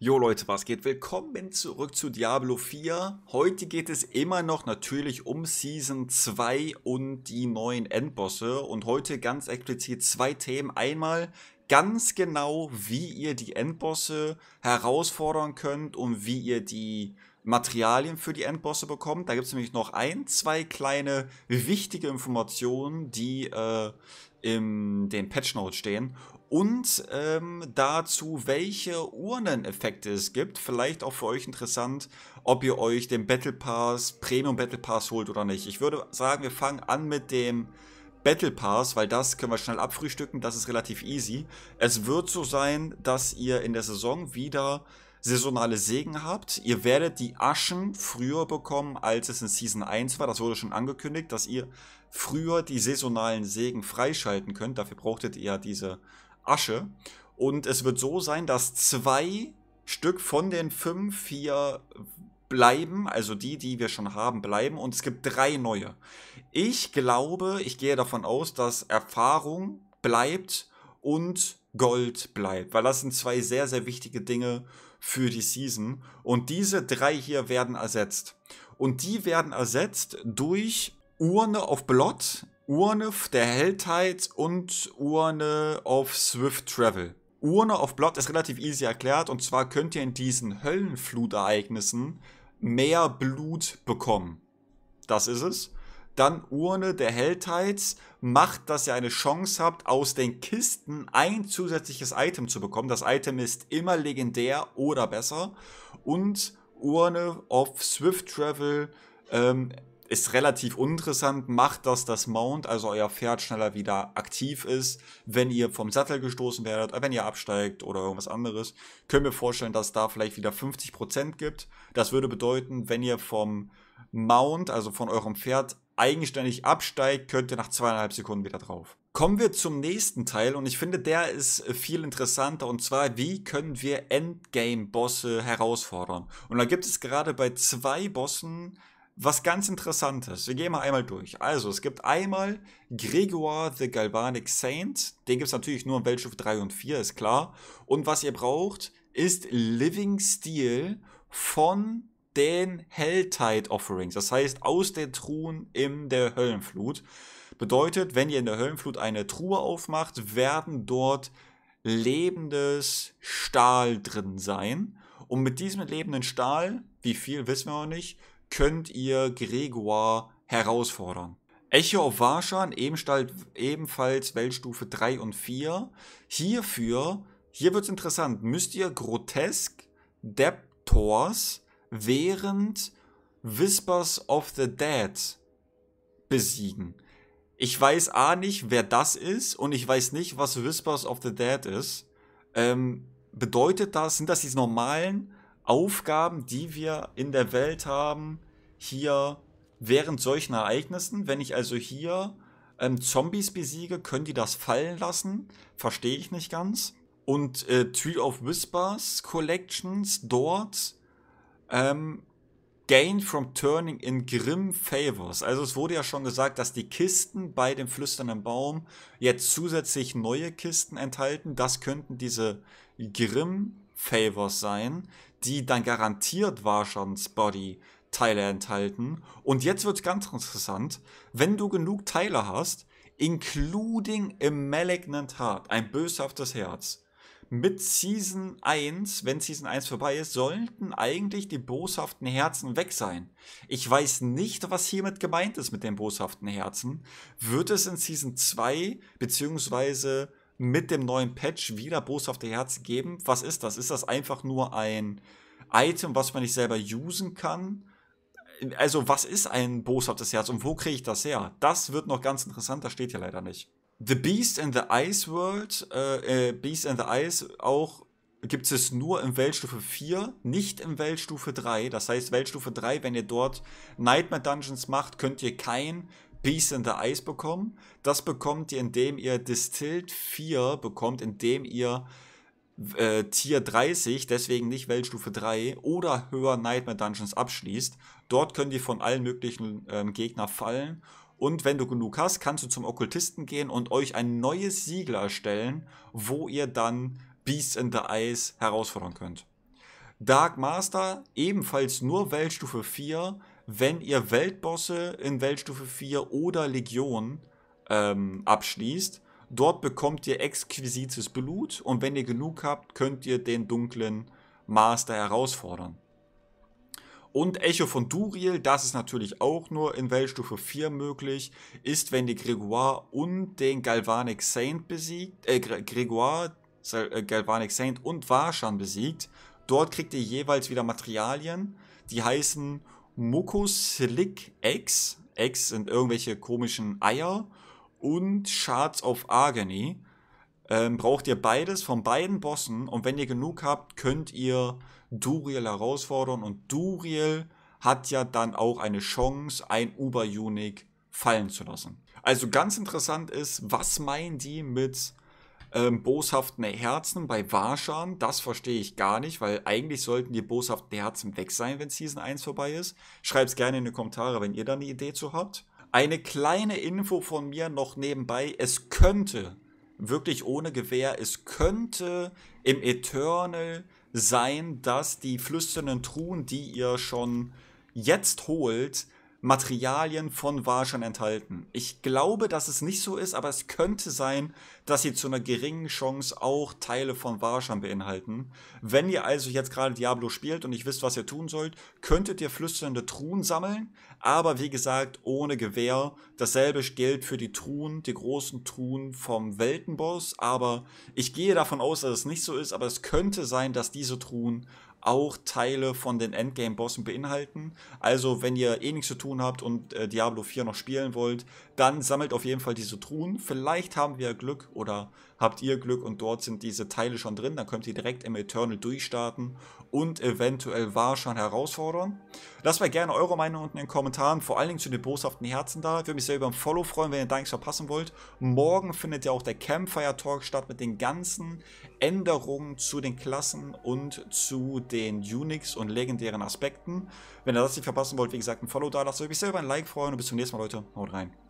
Jo Leute, was geht? Willkommen zurück zu Diablo 4. Heute geht es immer noch natürlich um Season 2 und die neuen Endbosse und heute ganz explizit zwei Themen. Einmal ganz genau, wie ihr die Endbosse herausfordern könnt und wie ihr die Materialien für die Endbosse bekommt. Da gibt es nämlich noch ein, zwei kleine wichtige Informationen, die äh, in den Patch Notes stehen und ähm, dazu, welche Urneneffekte es gibt. Vielleicht auch für euch interessant, ob ihr euch den Battle Pass, Premium Battle Pass holt oder nicht. Ich würde sagen, wir fangen an mit dem Battle Pass, weil das können wir schnell abfrühstücken, das ist relativ easy. Es wird so sein, dass ihr in der Saison wieder saisonale Segen habt. Ihr werdet die Aschen früher bekommen, als es in Season 1 war. Das wurde schon angekündigt, dass ihr früher die saisonalen Segen freischalten könnt. Dafür brauchtet ihr ja diese Asche. Und es wird so sein, dass zwei Stück von den fünf hier bleiben, also die, die wir schon haben, bleiben und es gibt drei neue. Ich glaube, ich gehe davon aus, dass Erfahrung bleibt und Gold bleibt, weil das sind zwei sehr, sehr wichtige Dinge für die Season und diese drei hier werden ersetzt. Und die werden ersetzt durch Urne of Blood, Urne der Heldheit und Urne of Swift Travel. Urne of Blood ist relativ easy erklärt und zwar könnt ihr in diesen Höllenflutereignissen mehr Blut bekommen. Das ist es. Dann Urne der Heldheit macht, dass ihr eine Chance habt, aus den Kisten ein zusätzliches Item zu bekommen. Das Item ist immer legendär oder besser. Und Urne of Swift Travel ähm, ist relativ uninteressant. Macht, dass das Mount, also euer Pferd, schneller wieder aktiv ist, wenn ihr vom Sattel gestoßen werdet, wenn ihr absteigt oder irgendwas anderes. Können wir vorstellen, dass da vielleicht wieder 50% gibt. Das würde bedeuten, wenn ihr vom Mount, also von eurem Pferd, eigenständig absteigt, könnt ihr nach zweieinhalb Sekunden wieder drauf. Kommen wir zum nächsten Teil und ich finde, der ist viel interessanter und zwar, wie können wir Endgame-Bosse herausfordern? Und da gibt es gerade bei zwei Bossen was ganz Interessantes. Wir gehen mal einmal durch. Also, es gibt einmal Gregor the Galvanic Saint. Den gibt es natürlich nur im Weltschiff 3 und 4, ist klar. Und was ihr braucht, ist Living Steel von den Helltide Offerings. Das heißt, aus den Truhen in der Höllenflut. Bedeutet, wenn ihr in der Höllenflut eine Truhe aufmacht, werden dort lebendes Stahl drin sein. Und mit diesem lebenden Stahl, wie viel wissen wir noch nicht, könnt ihr Gregor herausfordern. Echo of Varschan, ebenfalls Weltstufe 3 und 4. Hierfür, hier wird es interessant, müsst ihr Grotesk, Deptors, während Whispers of the Dead besiegen. Ich weiß A nicht, wer das ist und ich weiß nicht, was Whispers of the Dead ist. Ähm, bedeutet das, sind das die normalen Aufgaben, die wir in der Welt haben, hier während solchen Ereignissen. Wenn ich also hier ähm, Zombies besiege, können die das fallen lassen. Verstehe ich nicht ganz. Und äh, Tree of Whispers Collections dort. Ähm, Gain from turning in grim favors. Also es wurde ja schon gesagt, dass die Kisten bei dem flüsternden Baum jetzt zusätzlich neue Kisten enthalten. Das könnten diese grim favors sein, die dann garantiert Warshans Body Teile enthalten. Und jetzt wird's ganz interessant, wenn du genug Teile hast, including a malignant heart, ein böshaftes Herz. Mit Season 1, wenn Season 1 vorbei ist, sollten eigentlich die boshaften Herzen weg sein. Ich weiß nicht, was hiermit gemeint ist mit den boshaften Herzen. Wird es in Season 2 beziehungsweise mit dem neuen Patch wieder boshafte Herzen geben. Was ist das? Ist das einfach nur ein Item, was man nicht selber usen kann? Also, was ist ein boshaftes Herz und wo kriege ich das her? Das wird noch ganz interessant, das steht hier leider nicht. The Beast in the Ice World, äh, äh, Beast in the Ice auch gibt es nur in Weltstufe 4, nicht in Weltstufe 3. Das heißt, Weltstufe 3, wenn ihr dort Nightmare Dungeons macht, könnt ihr kein Beast in the Ice bekommen. Das bekommt ihr, indem ihr Distilled 4 bekommt, indem ihr äh, Tier 30, deswegen nicht Weltstufe 3 oder höher Nightmare Dungeons abschließt. Dort können die von allen möglichen ähm, Gegner fallen. Und wenn du genug hast, kannst du zum Okkultisten gehen und euch ein neues Siegel erstellen, wo ihr dann Beast in the Ice herausfordern könnt. Dark Master ebenfalls nur Weltstufe 4, wenn ihr Weltbosse in Weltstufe 4 oder Legion ähm, abschließt. Dort bekommt ihr exquisites Blut und wenn ihr genug habt, könnt ihr den dunklen Master herausfordern. Und Echo von Duriel, das ist natürlich auch nur in Weltstufe 4 möglich, ist, wenn ihr Gregoire und den Galvanic Saint besiegt, äh, Gregoire, äh, Galvanic Saint und Varshan besiegt. Dort kriegt ihr jeweils wieder Materialien, die heißen Slick Eggs. Eggs sind irgendwelche komischen Eier. Und Shards of Agony. Ähm, braucht ihr beides von beiden Bossen. Und wenn ihr genug habt, könnt ihr Duriel herausfordern. Und Duriel hat ja dann auch eine Chance, ein Uber-Unique fallen zu lassen. Also ganz interessant ist, was meinen die mit ähm, boshaften Herzen bei Warscham, das verstehe ich gar nicht, weil eigentlich sollten die boshaften Herzen weg sein, wenn Season 1 vorbei ist. Schreibt es gerne in die Kommentare, wenn ihr da eine Idee zu habt. Eine kleine Info von mir noch nebenbei. Es könnte, wirklich ohne Gewehr, es könnte im Eternal sein, dass die flüsternden Truhen, die ihr schon jetzt holt, Materialien von Warschern enthalten. Ich glaube, dass es nicht so ist, aber es könnte sein, dass sie zu einer geringen Chance auch Teile von Warschern beinhalten. Wenn ihr also jetzt gerade Diablo spielt und nicht wisst, was ihr tun sollt, könntet ihr flüsternde Truhen sammeln, aber wie gesagt, ohne Gewehr. Dasselbe gilt für die Truhen, die großen Truhen vom Weltenboss, aber ich gehe davon aus, dass es nicht so ist, aber es könnte sein, dass diese Truhen auch Teile von den Endgame-Bossen beinhalten. Also, wenn ihr eh nichts zu tun habt und äh, Diablo 4 noch spielen wollt, dann sammelt auf jeden Fall diese Truhen. Vielleicht haben wir Glück oder habt ihr Glück und dort sind diese Teile schon drin, dann könnt ihr direkt im Eternal durchstarten und eventuell Warschan herausfordern. Lasst mir gerne eure Meinung unten in den Kommentaren, vor allen Dingen zu den boshaften Herzen da. Ich würde mich sehr über ein Follow freuen, wenn ihr da nichts verpassen wollt. Morgen findet ja auch der Campfire Talk statt mit den ganzen Änderungen zu den Klassen und zu den Unix und legendären Aspekten. Wenn ihr das nicht verpassen wollt, wie gesagt, ein Follow da. Lasst euch sehr über ein Like freuen und bis zum nächsten Mal, Leute. Haut rein.